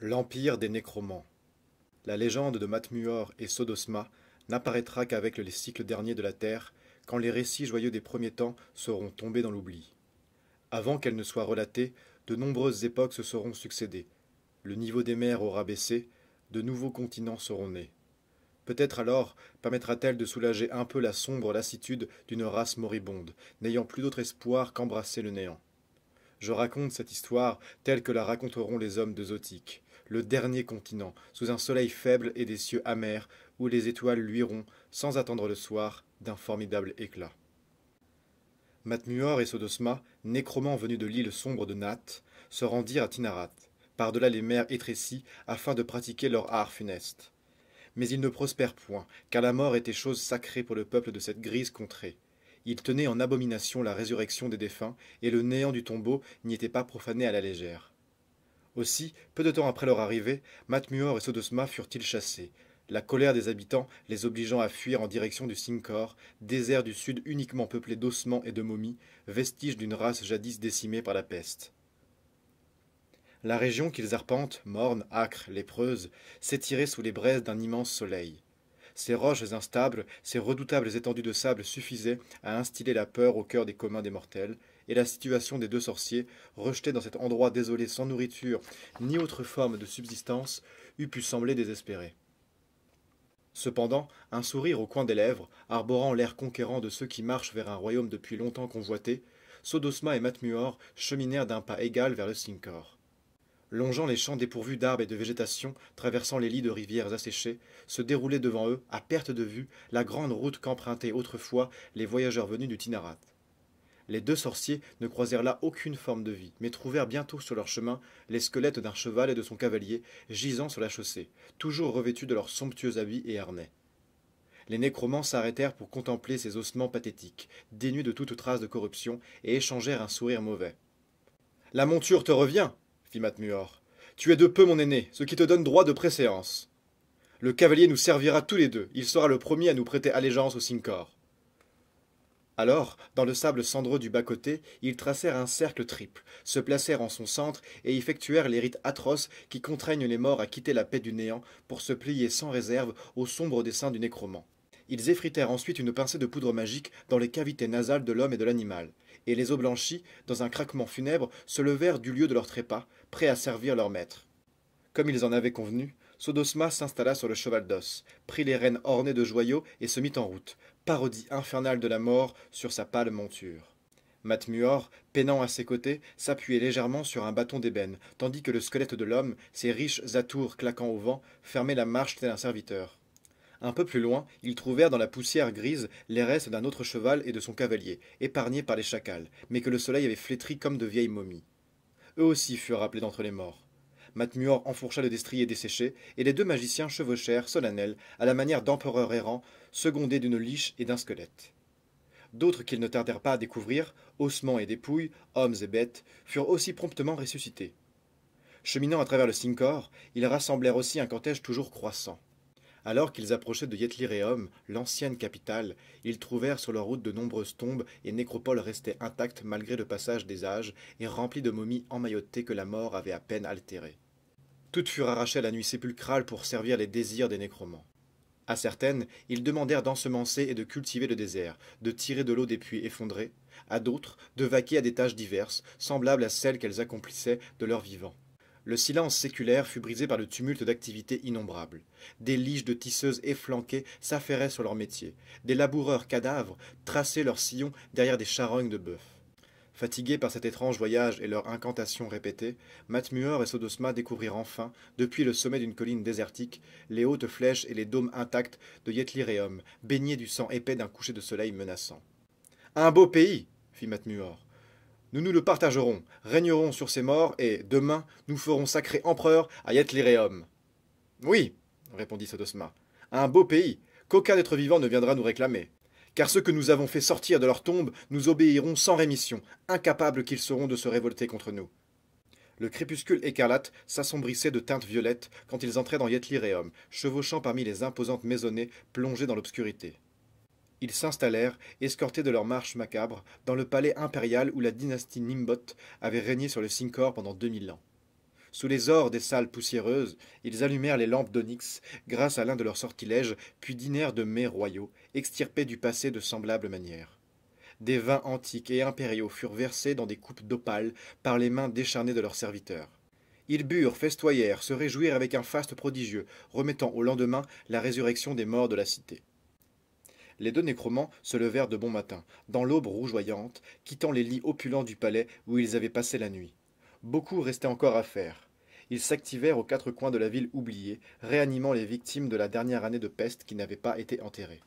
L'Empire des Nécromans. La légende de Matmuor et Sodosma n'apparaîtra qu'avec les cycles derniers de la Terre, quand les récits joyeux des premiers temps seront tombés dans l'oubli. Avant qu'elle ne soit relatée, de nombreuses époques se seront succédées. Le niveau des mers aura baissé, de nouveaux continents seront nés. Peut-être alors permettra-t-elle de soulager un peu la sombre lassitude d'une race moribonde, n'ayant plus d'autre espoir qu'embrasser le néant. Je raconte cette histoire telle que la raconteront les hommes de Zotique le dernier continent, sous un soleil faible et des cieux amers, où les étoiles luiront, sans attendre le soir, d'un formidable éclat. Matmuor et Sodosma, nécromants venus de l'île sombre de Nat, se rendirent à Tinarat, par-delà les mers étrécies, afin de pratiquer leur art funeste. Mais ils ne prospèrent point, car la mort était chose sacrée pour le peuple de cette grise contrée. Ils tenaient en abomination la résurrection des défunts, et le néant du tombeau n'y était pas profané à la légère. Aussi, peu de temps après leur arrivée, Matmuor et Sodosma furent-ils chassés, la colère des habitants les obligeant à fuir en direction du Sinkor, désert du sud uniquement peuplé d'ossements et de momies, vestiges d'une race jadis décimée par la peste. La région qu'ils arpentent, morne, âcre, lépreuse, s'étirait sous les braises d'un immense soleil. Ces roches instables, ces redoutables étendues de sable suffisaient à instiller la peur au cœur des communs des mortels, et la situation des deux sorciers, rejetés dans cet endroit désolé sans nourriture ni autre forme de subsistance, eût pu sembler désespérée. Cependant, un sourire au coin des lèvres, arborant l'air conquérant de ceux qui marchent vers un royaume depuis longtemps convoité, Sodosma et Matmuor cheminèrent d'un pas égal vers le Sinkor. Longeant les champs dépourvus d'arbres et de végétation, traversant les lits de rivières asséchées, se déroulait devant eux, à perte de vue, la grande route qu'empruntaient autrefois les voyageurs venus du Tinarat. Les deux sorciers ne croisèrent là aucune forme de vie, mais trouvèrent bientôt sur leur chemin les squelettes d'un cheval et de son cavalier gisant sur la chaussée, toujours revêtus de leurs somptueux habits et harnais. Les nécromans s'arrêtèrent pour contempler ces ossements pathétiques, dénus de toute trace de corruption, et échangèrent un sourire mauvais. La monture te revient, fit Matmuor. Tu es de peu mon aîné, ce qui te donne droit de préséance. Le cavalier nous servira tous les deux, il sera le premier à nous prêter allégeance au Sincor. Alors, dans le sable cendreux du bas-côté, ils tracèrent un cercle triple, se placèrent en son centre et effectuèrent les rites atroces qui contraignent les morts à quitter la paix du néant pour se plier sans réserve au sombre dessein du nécromant. Ils effritèrent ensuite une pincée de poudre magique dans les cavités nasales de l'homme et de l'animal, et les eaux blanchies, dans un craquement funèbre, se levèrent du lieu de leur trépas, prêts à servir leur maître. Comme ils en avaient convenu, Sodosma s'installa sur le cheval d'os, prit les rênes ornées de joyaux et se mit en route, parodie infernale de la mort sur sa pâle monture. Matmuor, peinant à ses côtés, s'appuyait légèrement sur un bâton d'ébène, tandis que le squelette de l'homme, ses riches atours claquant au vent, fermait la marche d'un serviteur. Un peu plus loin, ils trouvèrent dans la poussière grise les restes d'un autre cheval et de son cavalier, épargnés par les chacals, mais que le soleil avait flétri comme de vieilles momies. Eux aussi furent rappelés d'entre les morts. Matmuor enfourcha le destrier desséché, et les deux magiciens chevauchèrent, solennels, à la manière d'empereurs errants, secondés d'une liche et d'un squelette. D'autres qu'ils ne tardèrent pas à découvrir, ossements et dépouilles, hommes et bêtes, furent aussi promptement ressuscités. Cheminant à travers le Sincor, ils rassemblèrent aussi un cortège toujours croissant. Alors qu'ils approchaient de Yetlireum, l'ancienne capitale, ils trouvèrent sur leur route de nombreuses tombes et nécropoles restées intactes malgré le passage des âges et remplies de momies emmaillotées que la mort avait à peine altérées. Toutes furent arrachées à la nuit sépulcrale pour servir les désirs des nécromans. À certaines, ils demandèrent d'ensemencer et de cultiver le désert, de tirer de l'eau des puits effondrés, à d'autres, de vaquer à des tâches diverses, semblables à celles qu'elles accomplissaient de leur vivant. Le silence séculaire fut brisé par le tumulte d'activités innombrables. Des liges de tisseuses efflanquées s'affairaient sur leur métier. Des laboureurs cadavres traçaient leurs sillons derrière des charognes de bœuf. Fatigués par cet étrange voyage et leurs incantations répétées, Matmuor et Sodosma découvrirent enfin, depuis le sommet d'une colline désertique, les hautes flèches et les dômes intacts de Yetlireum, baignés du sang épais d'un coucher de soleil menaçant. Un beau pays fit Matmuor. Nous nous le partagerons, régnerons sur ces morts et, demain, nous ferons sacrer empereur à Yetlireum. Oui, répondit Sodosma. Un beau pays, qu'aucun être vivant ne viendra nous réclamer car ceux que nous avons fait sortir de leur tombe nous obéiront sans rémission, incapables qu'ils seront de se révolter contre nous. Le crépuscule écarlate s'assombrissait de teintes violettes quand ils entraient dans Yetlireum, chevauchant parmi les imposantes maisonnées plongées dans l'obscurité. Ils s'installèrent, escortés de leur marche macabre, dans le palais impérial où la dynastie Nimbot avait régné sur le Sincor pendant deux mille ans. Sous les ors des salles poussiéreuses, ils allumèrent les lampes d'onyx, grâce à l'un de leurs sortilèges, puis dînèrent de mets royaux, extirpés du passé de semblables manière. Des vins antiques et impériaux furent versés dans des coupes d'opale par les mains décharnées de leurs serviteurs. Ils burent, festoyèrent, se réjouirent avec un faste prodigieux, remettant au lendemain la résurrection des morts de la cité. Les deux nécromans se levèrent de bon matin, dans l'aube rougeoyante, quittant les lits opulents du palais où ils avaient passé la nuit. Beaucoup restaient encore à faire ils s'activèrent aux quatre coins de la ville oubliée, réanimant les victimes de la dernière année de peste qui n'avaient pas été enterrées.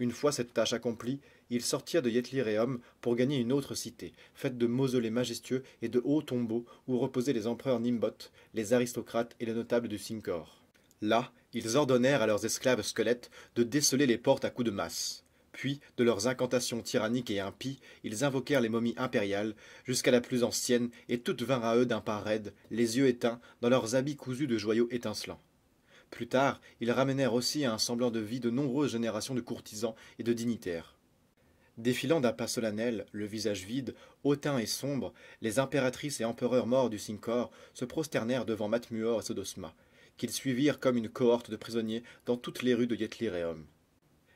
Une fois cette tâche accomplie, ils sortirent de Yetlireum pour gagner une autre cité, faite de mausolées majestueux et de hauts tombeaux où reposaient les empereurs Nimbot, les aristocrates et les notables du Sincor. Là, ils ordonnèrent à leurs esclaves squelettes de déceler les portes à coups de masse. Puis, de leurs incantations tyranniques et impies, ils invoquèrent les momies impériales, jusqu'à la plus ancienne, et toutes vinrent à eux d'un pas raide, les yeux éteints, dans leurs habits cousus de joyaux étincelants. Plus tard, ils ramenèrent aussi à un semblant de vie de nombreuses générations de courtisans et de dignitaires. Défilant d'un pas solennel, le visage vide, hautain et sombre, les impératrices et empereurs morts du Sincor se prosternèrent devant Matmuor et Sodosma, qu'ils suivirent comme une cohorte de prisonniers dans toutes les rues de Yetlireum.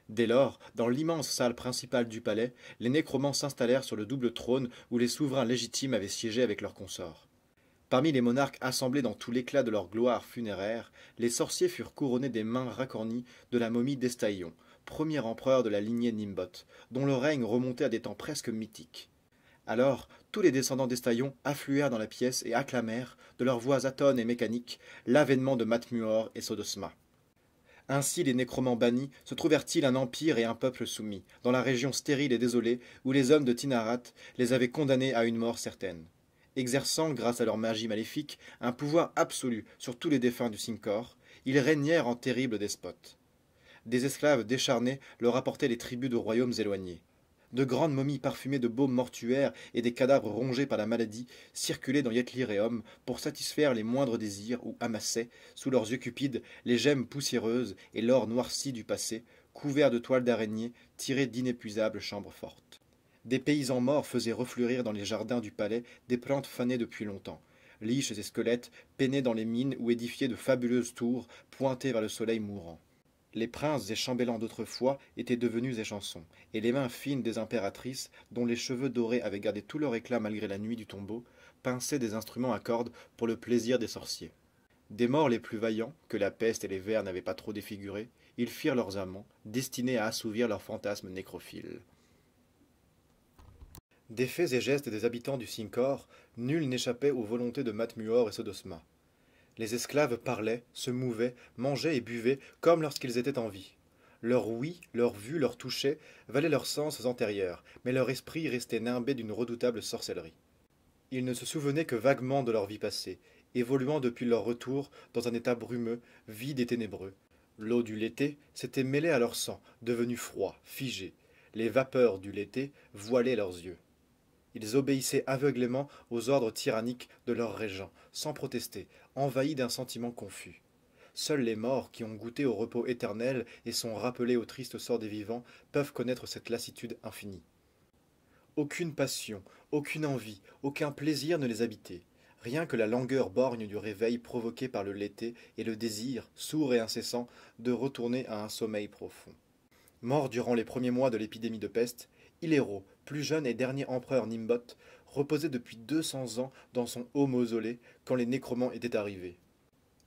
Dès lors, dans l'immense salle principale du palais, les nécromans s'installèrent sur le double trône où les souverains légitimes avaient siégé avec leurs consorts. Parmi les monarques assemblés dans tout l'éclat de leur gloire funéraire, les sorciers furent couronnés des mains racornies de la momie d'Estaillon, premier empereur de la lignée Nimbot, dont le règne remontait à des temps presque mythiques. Alors, tous les descendants d'Estaillon affluèrent dans la pièce et acclamèrent, de leurs voix atones et mécaniques, l'avènement de Matmuor et Sodosma. Ainsi les nécromans bannis se trouvèrent-ils un empire et un peuple soumis, dans la région stérile et désolée où les hommes de Tinarat les avaient condamnés à une mort certaine, exerçant, grâce à leur magie maléfique, un pouvoir absolu sur tous les défunts du Sincor, ils régnèrent en terribles despotes. Des esclaves décharnés leur apportaient les tribus de royaumes éloignés. De grandes momies parfumées de baumes mortuaires et des cadavres rongés par la maladie circulaient dans Yetlireum pour satisfaire les moindres désirs ou amassaient, sous leurs yeux cupides, les gemmes poussiéreuses et l'or noirci du passé, couverts de toiles d'araignée tirées d'inépuisables chambres fortes. Des paysans morts faisaient refleurir dans les jardins du palais des plantes fanées depuis longtemps. Liches et squelettes peinaient dans les mines ou édifiaient de fabuleuses tours pointées vers le soleil mourant. Les princes et chambellans d'autrefois étaient devenus échansons, et les mains fines des impératrices, dont les cheveux dorés avaient gardé tout leur éclat malgré la nuit du tombeau, pinçaient des instruments à cordes pour le plaisir des sorciers. Des morts les plus vaillants, que la peste et les vers n'avaient pas trop défigurés, ils firent leurs amants, destinés à assouvir leurs fantasmes nécrophiles. Des faits et gestes des habitants du Sincor, nul n'échappait aux volontés de Matmuor et Sodosma. Les esclaves parlaient, se mouvaient, mangeaient et buvaient comme lorsqu'ils étaient en vie. Leur oui, leur vue, leur toucher valaient leurs sens antérieurs, mais leur esprit restait nimbé d'une redoutable sorcellerie. Ils ne se souvenaient que vaguement de leur vie passée, évoluant depuis leur retour dans un état brumeux, vide et ténébreux. L'eau du l'été s'était mêlée à leur sang, devenu froid, figé. Les vapeurs du l'été voilaient leurs yeux. Ils obéissaient aveuglément aux ordres tyranniques de leurs régents, sans protester, envahis d'un sentiment confus. Seuls les morts qui ont goûté au repos éternel et sont rappelés au triste sort des vivants peuvent connaître cette lassitude infinie. Aucune passion, aucune envie, aucun plaisir ne les habitait. Rien que la langueur borgne du réveil provoqué par le l'été et le désir, sourd et incessant, de retourner à un sommeil profond. Morts durant les premiers mois de l'épidémie de peste, Iléro, plus jeune et dernier empereur Nimbot, reposait depuis 200 ans dans son haut mausolée quand les nécromans étaient arrivés.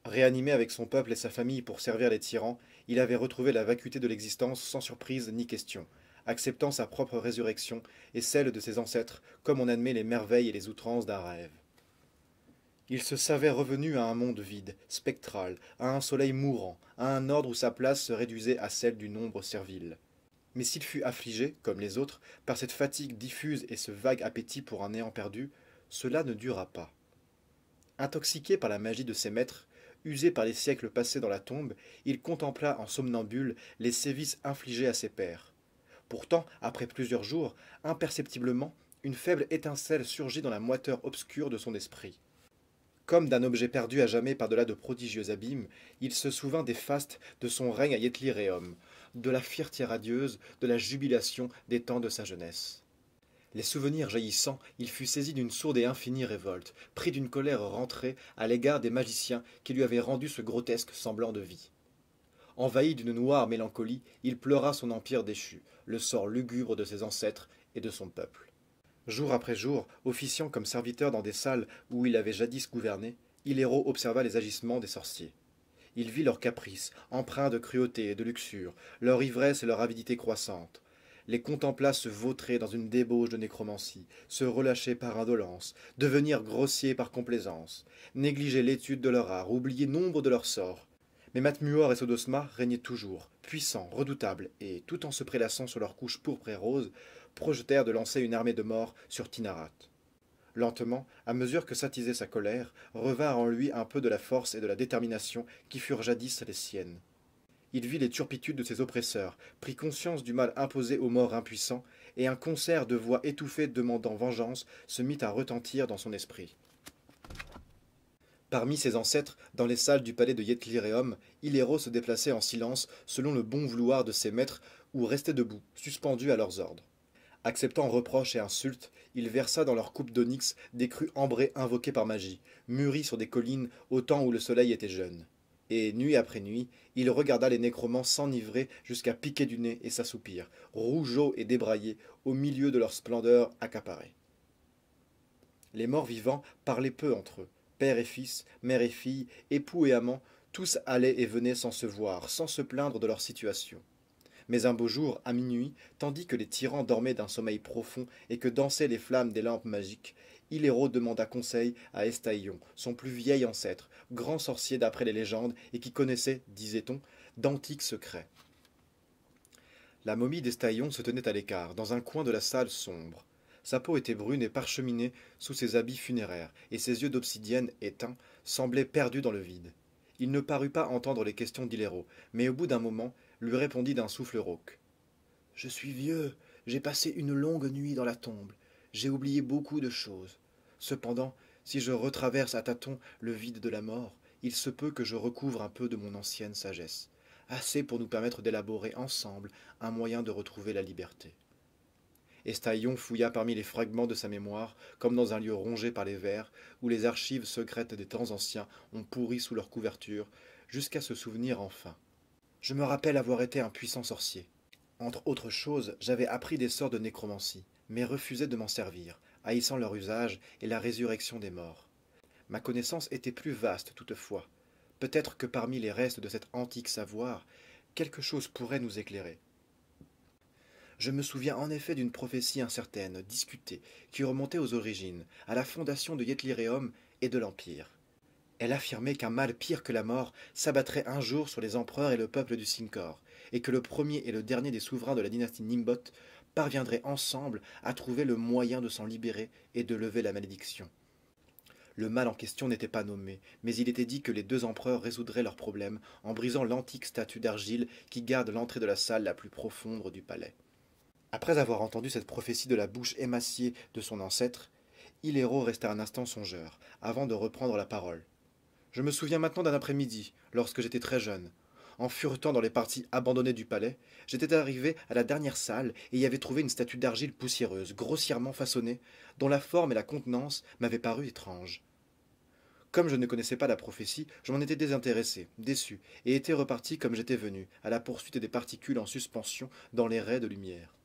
Réanimé avec son peuple et sa famille pour servir les tyrans, il avait retrouvé la vacuité de l'existence sans surprise ni question, acceptant sa propre résurrection et celle de ses ancêtres comme on admet les merveilles et les outrances d'un rêve. Il se savait revenu à un monde vide, spectral, à un soleil mourant, à un ordre où sa place se réduisait à celle du nombre servile. Mais s'il fut affligé, comme les autres, par cette fatigue diffuse et ce vague appétit pour un néant perdu, cela ne dura pas. Intoxiqué par la magie de ses maîtres, usé par les siècles passés dans la tombe, il contempla en somnambule les sévices infligés à ses pères. Pourtant, après plusieurs jours, imperceptiblement, une faible étincelle surgit dans la moiteur obscure de son esprit. Comme d'un objet perdu à jamais par-delà de prodigieux abîmes, il se souvint des fastes de son règne à de la fierté radieuse, de la jubilation des temps de sa jeunesse. Les souvenirs jaillissant, il fut saisi d'une sourde et infinie révolte, pris d'une colère rentrée à l'égard des magiciens qui lui avaient rendu ce grotesque semblant de vie. Envahi d'une noire mélancolie, il pleura son empire déchu, le sort lugubre de ses ancêtres et de son peuple. Jour après jour, officiant comme serviteur dans des salles où il avait jadis gouverné, Iléro observa les agissements des sorciers. Il vit leurs caprices, empreints de cruauté et de luxure, leur ivresse et leur avidité croissante. Les contempla se vautrer dans une débauche de nécromancie, se relâcher par indolence, devenir grossiers par complaisance, négliger l'étude de leur art, oublier nombre de leurs sorts. Mais Matmuor et Sodosma régnaient toujours, puissants, redoutables, et, tout en se prélassant sur leurs couches pourpres et roses, projetèrent de lancer une armée de morts sur Tinarat. Lentement, à mesure que s'attisait sa colère, revint en lui un peu de la force et de la détermination qui furent jadis les siennes. Il vit les turpitudes de ses oppresseurs, prit conscience du mal imposé aux morts impuissants, et un concert de voix étouffées demandant vengeance se mit à retentir dans son esprit. Parmi ses ancêtres, dans les salles du palais de Yetliréum, héros se déplaçait en silence selon le bon vouloir de ses maîtres ou restait debout, suspendu à leurs ordres. Acceptant reproches et insultes, il versa dans leur coupe d'onyx des crues ambrés invoquées par magie, mûris sur des collines au temps où le soleil était jeune. Et nuit après nuit, il regarda les nécromants s'enivrer jusqu'à piquer du nez et s'assoupir, rougeaux et débraillés, au milieu de leur splendeur accaparée. Les morts vivants parlaient peu entre eux, père et fils, mère et fille, époux et amants, tous allaient et venaient sans se voir, sans se plaindre de leur situation. Mais un beau jour, à minuit, tandis que les tyrans dormaient d'un sommeil profond et que dansaient les flammes des lampes magiques, Hiléro demanda conseil à Estaillon, son plus vieil ancêtre, grand sorcier d'après les légendes et qui connaissait, disait-on, d'antiques secrets. La momie d'Estaillon se tenait à l'écart, dans un coin de la salle sombre. Sa peau était brune et parcheminée sous ses habits funéraires, et ses yeux d'obsidienne éteints semblaient perdus dans le vide. Il ne parut pas entendre les questions d'Hilero, mais au bout d'un moment, lui répondit d'un souffle rauque. Je suis vieux, j'ai passé une longue nuit dans la tombe, j'ai oublié beaucoup de choses. Cependant, si je retraverse à tâtons le vide de la mort, il se peut que je recouvre un peu de mon ancienne sagesse, assez pour nous permettre d'élaborer ensemble un moyen de retrouver la liberté. Estaillon fouilla parmi les fragments de sa mémoire, comme dans un lieu rongé par les vers, où les archives secrètes des temps anciens ont pourri sous leur couverture, jusqu'à se souvenir enfin. Je me rappelle avoir été un puissant sorcier. Entre autres choses, j'avais appris des sorts de nécromancie, mais refusais de m'en servir, haïssant leur usage et la résurrection des morts. Ma connaissance était plus vaste toutefois. Peut-être que parmi les restes de cet antique savoir, quelque chose pourrait nous éclairer. Je me souviens en effet d'une prophétie incertaine, discutée, qui remontait aux origines, à la fondation de Yetlireum et de l'Empire. Elle affirmait qu'un mal pire que la mort s'abattrait un jour sur les empereurs et le peuple du Sinkor, et que le premier et le dernier des souverains de la dynastie Nimbot parviendraient ensemble à trouver le moyen de s'en libérer et de lever la malédiction. Le mal en question n'était pas nommé, mais il était dit que les deux empereurs résoudraient leurs problèmes en brisant l'antique statue d'argile qui garde l'entrée de la salle la plus profonde du palais. Après avoir entendu cette prophétie de la bouche émaciée de son ancêtre, Hilero resta un instant songeur, avant de reprendre la parole. Je me souviens maintenant d'un après-midi, lorsque j'étais très jeune. En furetant dans les parties abandonnées du palais, j'étais arrivé à la dernière salle et y avais trouvé une statue d'argile poussiéreuse, grossièrement façonnée, dont la forme et la contenance m'avaient paru étranges. Comme je ne connaissais pas la prophétie, je m'en étais désintéressé, déçu, et étais reparti comme j'étais venu, à la poursuite des particules en suspension dans les raies de lumière.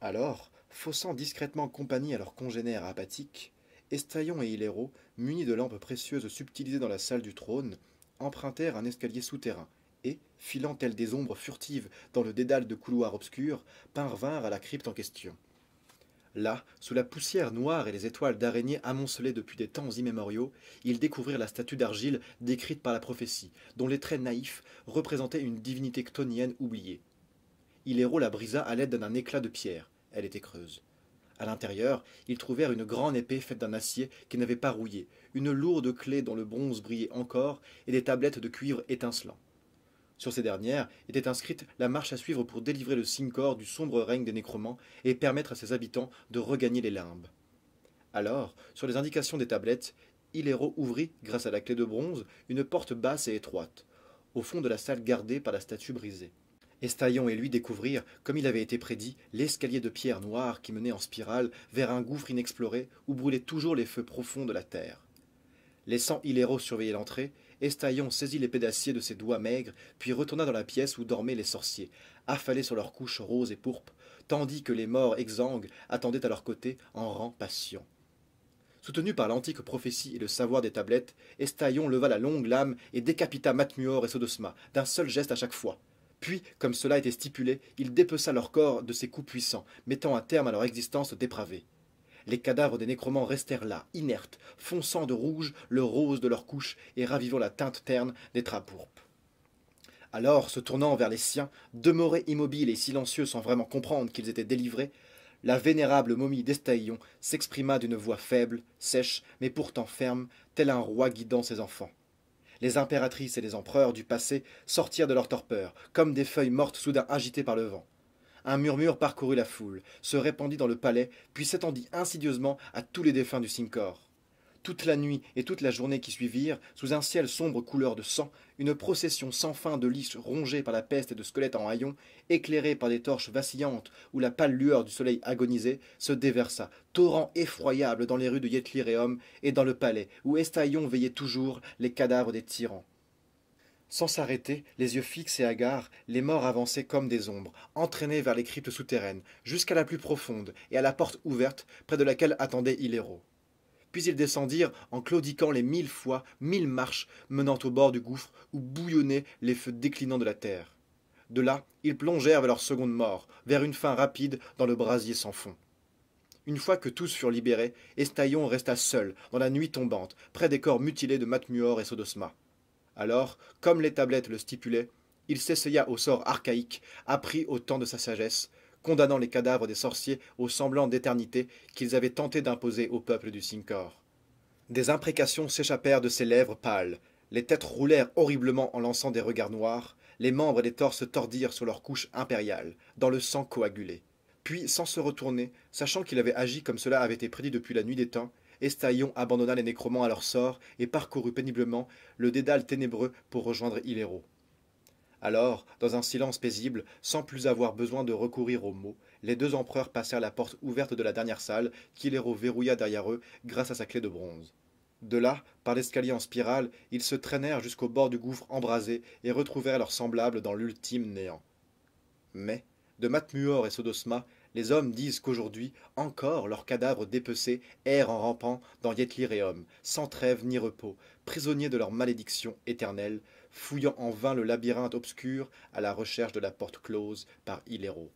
Alors, faussant discrètement compagnie à leurs congénères apathiques, Estaillon et Hiléro, munis de lampes précieuses subtilisées dans la salle du trône, empruntèrent un escalier souterrain et, filant tels des ombres furtives dans le dédale de couloirs obscurs, parvinrent à la crypte en question. Là, sous la poussière noire et les étoiles d'araignées amoncelées depuis des temps immémoriaux, ils découvrirent la statue d'argile décrite par la prophétie, dont les traits naïfs représentaient une divinité ctonienne oubliée. Hiléro la brisa à l'aide d'un éclat de pierre. Elle était creuse. À l'intérieur, ils trouvèrent une grande épée faite d'un acier qui n'avait pas rouillé, une lourde clé dont le bronze brillait encore, et des tablettes de cuivre étincelant. Sur ces dernières était inscrite la marche à suivre pour délivrer le Sincor du sombre règne des nécromans et permettre à ses habitants de regagner les limbes. Alors, sur les indications des tablettes, Hilero ouvrit, grâce à la clé de bronze, une porte basse et étroite, au fond de la salle gardée par la statue brisée. Estaillon et lui découvrirent, comme il avait été prédit, l'escalier de pierre noire qui menait en spirale vers un gouffre inexploré où brûlaient toujours les feux profonds de la terre. Laissant Hilero surveiller l'entrée, Estaillon saisit les pédaciers de ses doigts maigres, puis retourna dans la pièce où dormaient les sorciers, affalés sur leurs couches roses et pourpres, tandis que les morts exsangues attendaient à leur côté en rang patient. Soutenu par l'antique prophétie et le savoir des tablettes, Estaillon leva la longue lame et décapita Matmuor et Sodosma, d'un seul geste à chaque fois. Puis, comme cela était stipulé, il dépeça leur corps de ses coups puissants, mettant un terme à leur existence dépravée. Les cadavres des nécromants restèrent là, inertes, fonçant de rouge le rose de leur couche et ravivant la teinte terne des Trapourpes. Alors, se tournant vers les siens, demeurés immobiles et silencieux sans vraiment comprendre qu'ils étaient délivrés, la vénérable momie d'Estaillon s'exprima d'une voix faible, sèche, mais pourtant ferme, tel un roi guidant ses enfants. Les impératrices et les empereurs du passé sortirent de leur torpeur, comme des feuilles mortes soudain agitées par le vent. Un murmure parcourut la foule, se répandit dans le palais, puis s'étendit insidieusement à tous les défunts du Simcor. Toute la nuit et toute la journée qui suivirent, sous un ciel sombre couleur de sang, une procession sans fin de lys rongés par la peste et de squelettes en haillons, éclairée par des torches vacillantes où la pâle lueur du soleil agonisait, se déversa, torrent effroyable dans les rues de Yetlireum et dans le palais, où Estaillon veillait toujours les cadavres des tyrans. Sans s'arrêter, les yeux fixes et hagards, les morts avançaient comme des ombres, entraînés vers les cryptes souterraines, jusqu'à la plus profonde et à la porte ouverte, près de laquelle attendait Hilero. Puis ils descendirent en claudiquant les mille fois, mille marches menant au bord du gouffre où bouillonnaient les feux déclinants de la terre. De là, ils plongèrent vers leur seconde mort, vers une fin rapide dans le brasier sans fond. Une fois que tous furent libérés, Estaillon resta seul, dans la nuit tombante, près des corps mutilés de Matmuor et Sodosma. Alors, comme les tablettes le stipulaient, il s'essaya au sort archaïque, appris au temps de sa sagesse, condamnant les cadavres des sorciers au semblant d'éternité qu'ils avaient tenté d'imposer au peuple du Sincor. Des imprécations s'échappèrent de ses lèvres pâles, les têtes roulèrent horriblement en lançant des regards noirs, les membres des se tordirent sur leur couche impériale, dans le sang coagulé. Puis, sans se retourner, sachant qu'il avait agi comme cela avait été prédit depuis la nuit des temps, Estaillon abandonna les nécromans à leur sort et parcourut péniblement le dédale ténébreux pour rejoindre Hilero. Alors, dans un silence paisible, sans plus avoir besoin de recourir aux mots, les deux empereurs passèrent la porte ouverte de la dernière salle, qu'Hilero verrouilla derrière eux grâce à sa clé de bronze. De là, par l'escalier en spirale, ils se traînèrent jusqu'au bord du gouffre embrasé et retrouvèrent leurs semblables dans l'ultime néant. Mais, de Matmuor et Sodosma, les hommes disent qu'aujourd'hui, encore leurs cadavres dépecés errent en rampant dans Yetlireum, sans trêve ni repos, prisonniers de leur malédiction éternelle, fouillant en vain le labyrinthe obscur à la recherche de la porte close par Hiléro.